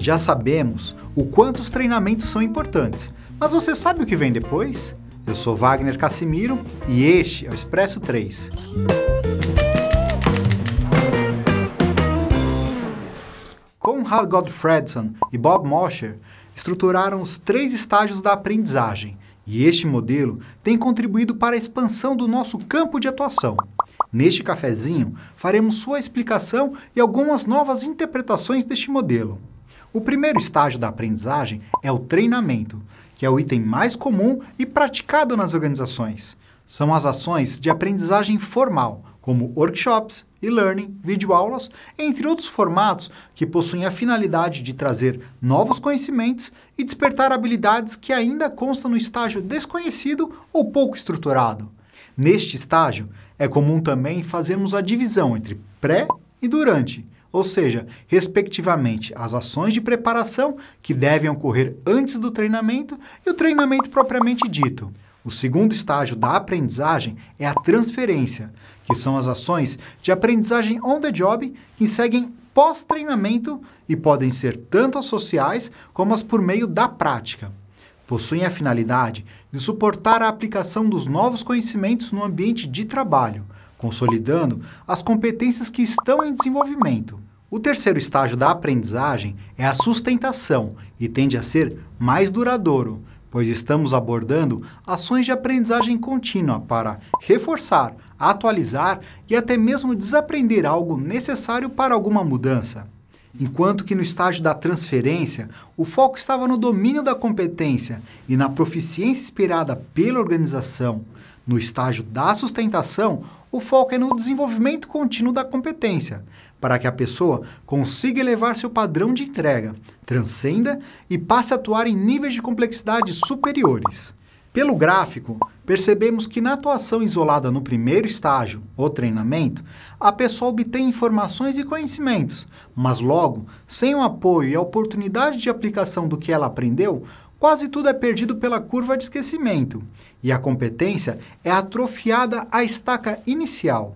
Já sabemos o quanto os treinamentos são importantes, mas você sabe o que vem depois? Eu sou Wagner Casimiro e este é o Expresso 3. Conrad Fredson e Bob Mosher estruturaram os três estágios da aprendizagem, e este modelo tem contribuído para a expansão do nosso campo de atuação. Neste cafezinho, faremos sua explicação e algumas novas interpretações deste modelo. O primeiro estágio da aprendizagem é o treinamento, que é o item mais comum e praticado nas organizações. São as ações de aprendizagem formal, como workshops, e-learning, videoaulas, entre outros formatos que possuem a finalidade de trazer novos conhecimentos e despertar habilidades que ainda constam no estágio desconhecido ou pouco estruturado. Neste estágio, é comum também fazermos a divisão entre pré e durante ou seja, respectivamente, as ações de preparação que devem ocorrer antes do treinamento e o treinamento propriamente dito. O segundo estágio da aprendizagem é a transferência, que são as ações de aprendizagem on the job que seguem pós-treinamento e podem ser tanto as sociais como as por meio da prática. Possuem a finalidade de suportar a aplicação dos novos conhecimentos no ambiente de trabalho, consolidando as competências que estão em desenvolvimento. O terceiro estágio da aprendizagem é a sustentação e tende a ser mais duradouro, pois estamos abordando ações de aprendizagem contínua para reforçar, atualizar e até mesmo desaprender algo necessário para alguma mudança. Enquanto que no estágio da transferência, o foco estava no domínio da competência e na proficiência esperada pela organização, no estágio da sustentação, o foco é no desenvolvimento contínuo da competência, para que a pessoa consiga elevar seu padrão de entrega, transcenda e passe a atuar em níveis de complexidade superiores. Pelo gráfico, percebemos que na atuação isolada no primeiro estágio, o treinamento, a pessoa obtém informações e conhecimentos, mas logo, sem o apoio e a oportunidade de aplicação do que ela aprendeu, quase tudo é perdido pela curva de esquecimento e a competência é atrofiada à estaca inicial.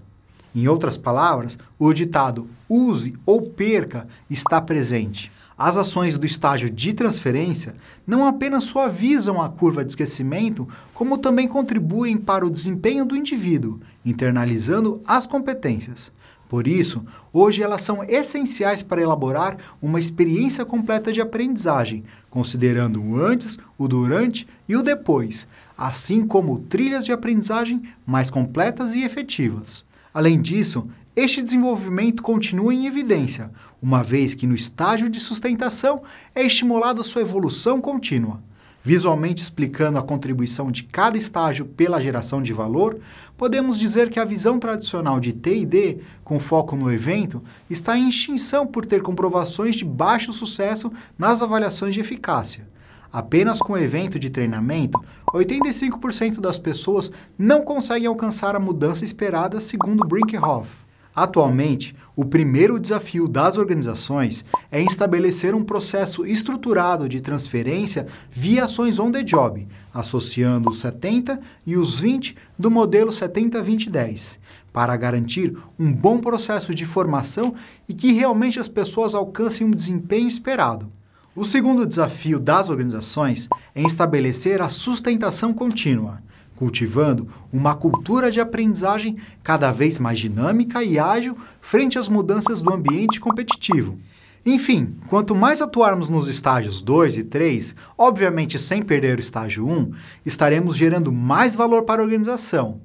Em outras palavras, o ditado use ou perca está presente. As ações do estágio de transferência não apenas suavizam a curva de esquecimento, como também contribuem para o desempenho do indivíduo, internalizando as competências. Por isso, hoje elas são essenciais para elaborar uma experiência completa de aprendizagem, considerando o antes, o durante e o depois, assim como trilhas de aprendizagem mais completas e efetivas. Além disso, este desenvolvimento continua em evidência, uma vez que no estágio de sustentação é estimulada sua evolução contínua. Visualmente explicando a contribuição de cada estágio pela geração de valor, podemos dizer que a visão tradicional de TD, com foco no evento, está em extinção por ter comprovações de baixo sucesso nas avaliações de eficácia. Apenas com o evento de treinamento, 85% das pessoas não conseguem alcançar a mudança esperada, segundo Brinkhoff. Atualmente, o primeiro desafio das organizações é estabelecer um processo estruturado de transferência via ações on the job, associando os 70 e os 20 do modelo 70-20-10, para garantir um bom processo de formação e que realmente as pessoas alcancem um desempenho esperado. O segundo desafio das organizações é estabelecer a sustentação contínua cultivando uma cultura de aprendizagem cada vez mais dinâmica e ágil frente às mudanças do ambiente competitivo. Enfim, quanto mais atuarmos nos estágios 2 e 3, obviamente sem perder o estágio 1, um, estaremos gerando mais valor para a organização.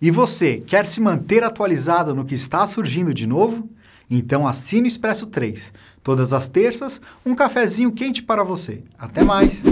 E você quer se manter atualizado no que está surgindo de novo? Então assine o Expresso 3. Todas as terças, um cafezinho quente para você. Até mais!